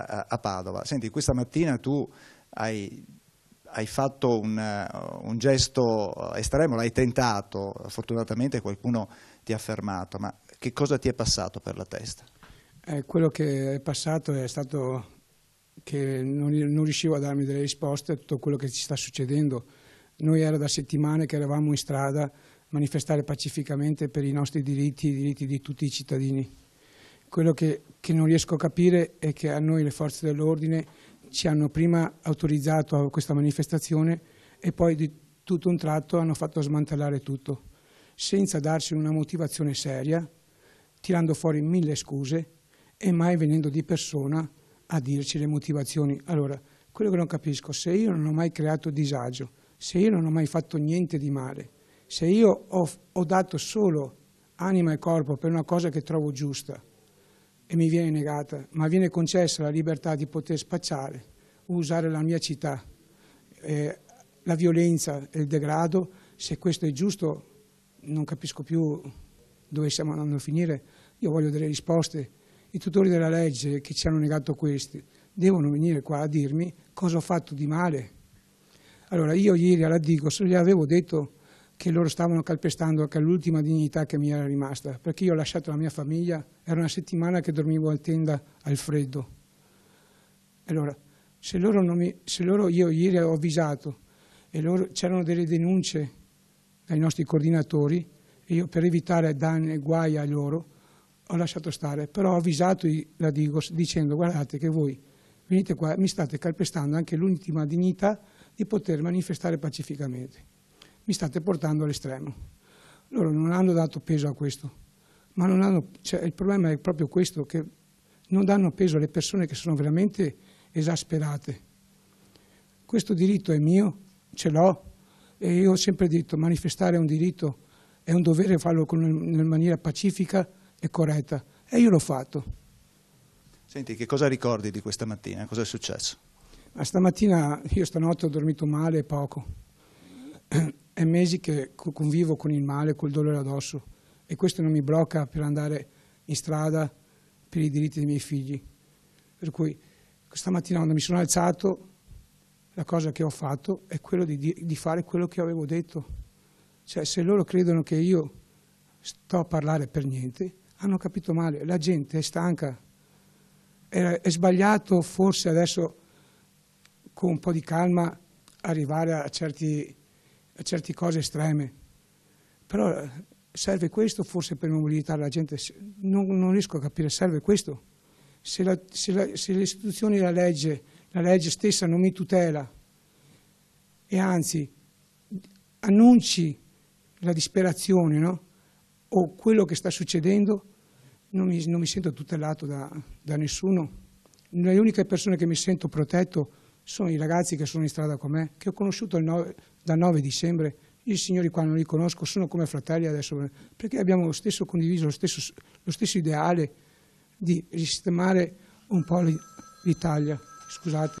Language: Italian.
a, Padova. Senti, questa mattina tu hai, hai fatto un, eh, un, gesto eh, estremo, l'hai tentato, fortunatamente qualcuno ti ha fermato, ma che cosa ti è passato per la testa? Eh, quello che è passato è stato che non, non riuscivo a darmi delle risposte a tutto quello che ci sta succedendo. Noi era da settimane che eravamo in strada a manifestare pacificamente per i nostri diritti, i diritti di tutti i cittadini. Quello che, che non riesco a capire è che a noi le forze dell'ordine ci hanno prima autorizzato a questa manifestazione e poi di tutto un tratto hanno fatto smantellare tutto, senza darci una motivazione seria, tirando fuori mille scuse e mai venendo di persona a dirci le motivazioni. Allora, quello che non capisco, se io non ho mai creato disagio, se io non ho mai fatto niente di male, se io ho, ho dato solo anima e corpo per una cosa che trovo giusta, e mi viene negata, ma viene concessa la libertà di poter spacciare, usare la mia città, eh, la violenza e il degrado, se questo è giusto non capisco più dove stiamo andando a finire, io voglio delle risposte. I tutori della legge che ci hanno negato questi devono venire qua a dirmi cosa ho fatto di male. Allora io ieri alla Digos gli avevo detto che loro stavano calpestando anche l'ultima dignità che mi era rimasta, perché io ho lasciato la mia famiglia, era una settimana che dormivo al tenda al freddo. Allora, se loro, mi, se loro io ieri ho avvisato e c'erano delle denunce dai nostri coordinatori e io per evitare danni e guai a loro ho lasciato stare, però ho avvisato la Digos dicendo guardate che voi venite qua, mi state calpestando anche l'ultima dignità di poter manifestare pacificamente mi state portando all'estremo. Loro non hanno dato peso a questo, ma hanno, cioè, il problema è proprio questo, che non danno peso alle persone che sono veramente esasperate. Questo diritto è mio, ce l'ho, e io ho sempre detto manifestare è un diritto, è un dovere farlo in maniera pacifica e corretta, e io l'ho fatto. Senti, che cosa ricordi di questa mattina? Cosa è successo? Ma stamattina, io stanotte ho dormito male e poco è mesi che convivo con il male, col dolore addosso e questo non mi blocca per andare in strada per i diritti dei miei figli. Per cui stamattina quando mi sono alzato la cosa che ho fatto è quello di, di fare quello che avevo detto. Cioè se loro credono che io sto a parlare per niente, hanno capito male, la gente è stanca. È, è sbagliato forse adesso con un po' di calma arrivare a certi a certe cose estreme. Però eh, serve questo forse per mobilitare la gente? Non, non riesco a capire, serve questo? Se, la, se, la, se le istituzioni la legge, la legge stessa non mi tutela e anzi annunci la disperazione no? o quello che sta succedendo, non mi, non mi sento tutelato da, da nessuno. Le uniche persone che mi sento protetto sono sono i ragazzi che sono in strada con me, che ho conosciuto 9, dal 9 dicembre. i signori qua non li conosco, sono come fratelli adesso, perché abbiamo lo stesso condiviso, lo stesso, lo stesso ideale di risistemare un po' l'Italia. Scusate.